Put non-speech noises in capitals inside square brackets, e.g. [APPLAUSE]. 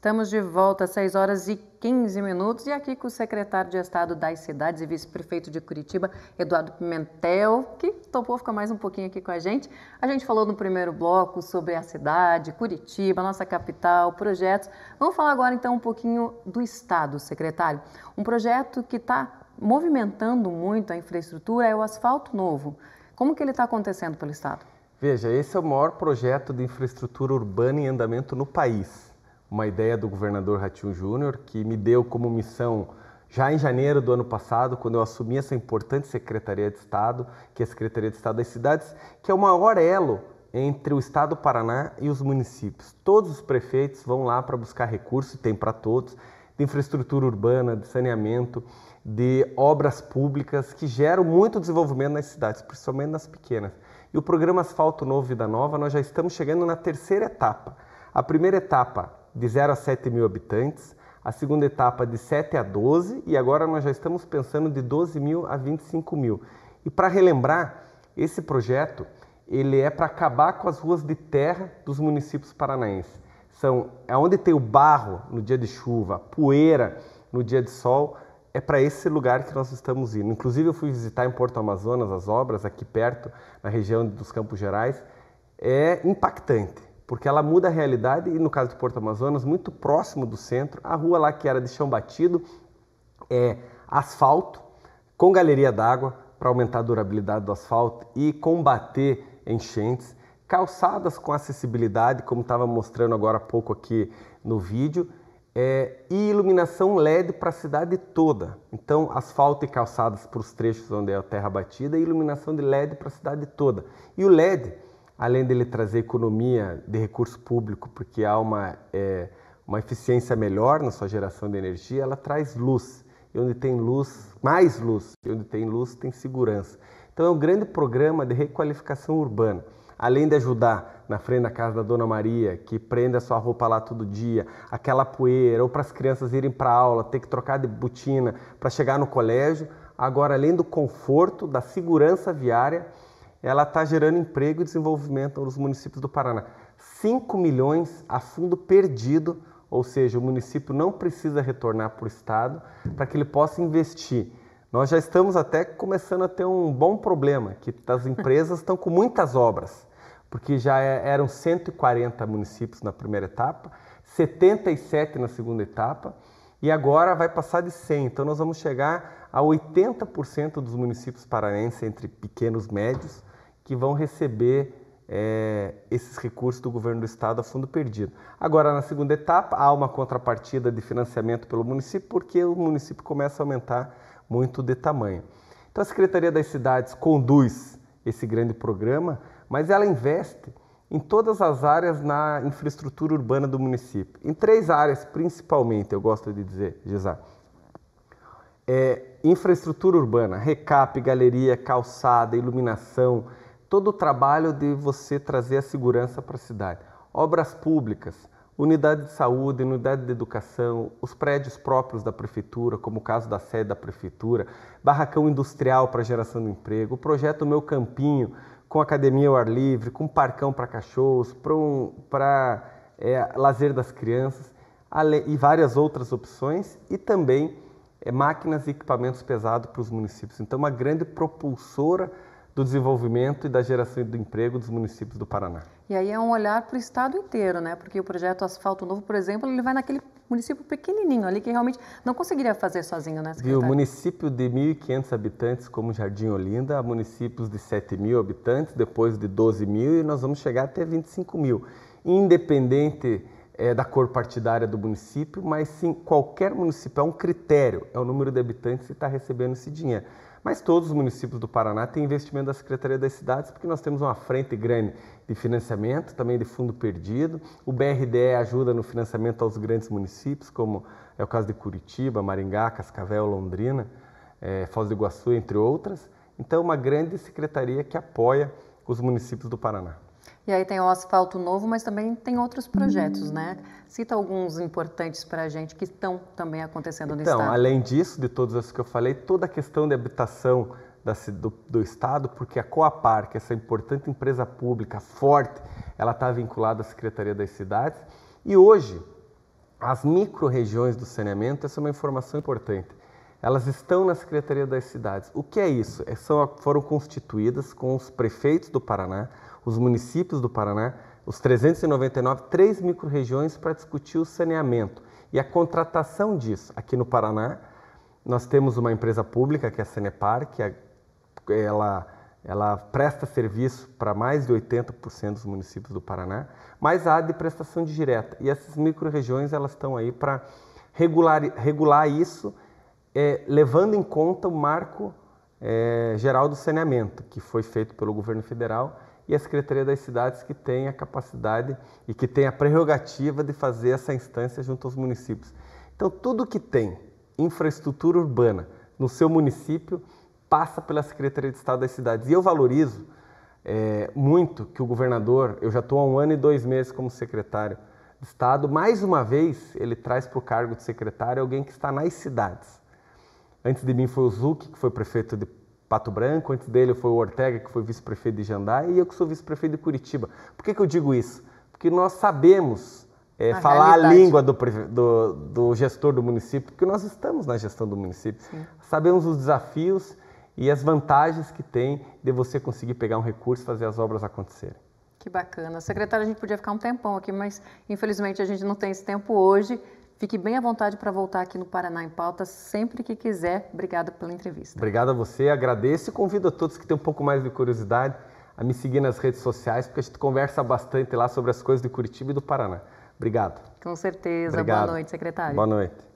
Estamos de volta às 6 horas e 15 minutos e aqui com o secretário de Estado das Cidades e vice-prefeito de Curitiba, Eduardo Pimentel, que topou ficar mais um pouquinho aqui com a gente. A gente falou no primeiro bloco sobre a cidade, Curitiba, nossa capital, projetos. Vamos falar agora então um pouquinho do Estado, secretário. Um projeto que está movimentando muito a infraestrutura é o asfalto novo. Como que ele está acontecendo pelo Estado? Veja, esse é o maior projeto de infraestrutura urbana em andamento no país uma ideia do governador Ratinho Júnior, que me deu como missão, já em janeiro do ano passado, quando eu assumi essa importante Secretaria de Estado, que é a Secretaria de Estado das Cidades, que é o maior elo entre o Estado do Paraná e os municípios. Todos os prefeitos vão lá para buscar recursos, tem para todos, de infraestrutura urbana, de saneamento, de obras públicas, que geram muito desenvolvimento nas cidades, principalmente nas pequenas. E o programa Asfalto Novo Vida Nova, nós já estamos chegando na terceira etapa. A primeira etapa de 0 a 7 mil habitantes, a segunda etapa de 7 a 12 e agora nós já estamos pensando de 12 mil a 25 mil. E para relembrar, esse projeto ele é para acabar com as ruas de terra dos municípios paranaenses. São é onde tem o barro no dia de chuva, poeira no dia de sol, é para esse lugar que nós estamos indo. Inclusive eu fui visitar em Porto Amazonas as obras aqui perto, na região dos Campos Gerais, é impactante porque ela muda a realidade e no caso de Porto Amazonas, muito próximo do centro, a rua lá que era de chão batido é asfalto com galeria d'água para aumentar a durabilidade do asfalto e combater enchentes, calçadas com acessibilidade, como estava mostrando agora há pouco aqui no vídeo, é, e iluminação LED para a cidade toda. Então, asfalto e calçadas para os trechos onde é a terra batida e iluminação de LED para a cidade toda. E o LED além dele trazer economia de recurso público, porque há uma, é, uma eficiência melhor na sua geração de energia, ela traz luz. E onde tem luz, mais luz. E onde tem luz, tem segurança. Então é um grande programa de requalificação urbana. Além de ajudar na frente da casa da Dona Maria, que prende a sua roupa lá todo dia, aquela poeira, ou para as crianças irem para aula, ter que trocar de botina para chegar no colégio, agora além do conforto, da segurança viária, ela está gerando emprego e desenvolvimento nos municípios do Paraná. 5 milhões a fundo perdido, ou seja, o município não precisa retornar para o Estado para que ele possa investir. Nós já estamos até começando a ter um bom problema, que as [LAUGHS] empresas estão com muitas obras, porque já é, eram 140 municípios na primeira etapa, 77 na segunda etapa, e agora vai passar de 100. Então nós vamos chegar a 80% dos municípios paranenses entre pequenos e médios que vão receber é, esses recursos do governo do estado a fundo perdido. Agora, na segunda etapa, há uma contrapartida de financiamento pelo município, porque o município começa a aumentar muito de tamanho. Então, a Secretaria das Cidades conduz esse grande programa, mas ela investe em todas as áreas na infraestrutura urbana do município. Em três áreas, principalmente, eu gosto de dizer, Gisá. É, infraestrutura urbana, recap, galeria, calçada, iluminação, todo o trabalho de você trazer a segurança para a cidade. Obras públicas, unidade de saúde, unidade de educação, os prédios próprios da prefeitura, como o caso da sede da prefeitura, barracão industrial para geração de emprego, o projeto Meu Campinho, com academia ao ar livre, com parcão para cachorros, para é, lazer das crianças e várias outras opções e também é, máquinas e equipamentos pesados para os municípios. Então, uma grande propulsora do desenvolvimento e da geração do emprego dos municípios do Paraná. E aí é um olhar para o estado inteiro, né? Porque o projeto Asfalto Novo, por exemplo, ele vai naquele município pequenininho ali que realmente não conseguiria fazer sozinho, né, secretário? o município de 1.500 habitantes, como Jardim Olinda, municípios de 7 mil habitantes, depois de 12 mil e nós vamos chegar até 25 mil. Independente é, da cor partidária do município, mas sim qualquer município, é um critério, é o número de habitantes que está recebendo esse dinheiro. Mas todos os municípios do Paraná têm investimento da Secretaria das Cidades, porque nós temos uma frente grande de financiamento, também de fundo perdido. O BRDE ajuda no financiamento aos grandes municípios, como é o caso de Curitiba, Maringá, Cascavel, Londrina, é, Foz do Iguaçu, entre outras. Então, é uma grande secretaria que apoia os municípios do Paraná. E aí tem o asfalto novo, mas também tem outros projetos, hum. né? Cita alguns importantes para a gente que estão também acontecendo no então, Estado. Então, além disso, de todos os que eu falei, toda a questão de habitação da, do, do, Estado, porque a Coapar, que é essa importante empresa pública forte, ela está vinculada à Secretaria das Cidades. E hoje, as micro-regiões do saneamento, essa é uma informação importante. Elas estão na Secretaria das Cidades. O que é isso? É, são, foram constituídas com os prefeitos do Paraná, os municípios do Paraná, os 399, três microrregiões para discutir o saneamento e a contratação disso. Aqui no Paraná, nós temos uma empresa pública, que é a Senepar que é, ela, ela presta serviço para mais de 80% dos municípios do Paraná, mas há de prestação de direta. E essas microrregiões elas estão aí para regular, regular isso, é, levando em conta o marco é, geral do saneamento, que foi feito pelo governo federal e a Secretaria das Cidades, que tem a capacidade e que tem a prerrogativa de fazer essa instância junto aos municípios. Então, tudo que tem infraestrutura urbana no seu município passa pela Secretaria de Estado das Cidades. E eu valorizo é, muito que o governador, eu já estou há um ano e dois meses como secretário de Estado, mais uma vez ele traz para o cargo de secretário alguém que está nas cidades. Antes de mim foi o Zuc, que foi prefeito de Pato Branco, antes dele foi o Ortega, que foi vice-prefeito de Jandai, e eu que sou vice-prefeito de Curitiba. Por que, que eu digo isso? Porque nós sabemos é, a falar realidade. a língua do, do, do, gestor do município, porque nós estamos na gestão do município. Sim. Sabemos os desafios e as vantagens que tem de você conseguir pegar um recurso e fazer as obras acontecerem. Que bacana. Secretário, a gente podia ficar um tempão aqui, mas infelizmente a gente não tem esse tempo hoje. Fique bem à vontade para voltar aqui no Paraná em Pauta sempre que quiser. Obrigada pela entrevista. Obrigado a você, agradeço e convido a todos que têm um pouco mais de curiosidade a me seguir nas redes sociais, porque a gente conversa bastante lá sobre as coisas de Curitiba e do Paraná. Obrigado. Com certeza. Obrigado. Boa noite, secretário. Boa noite.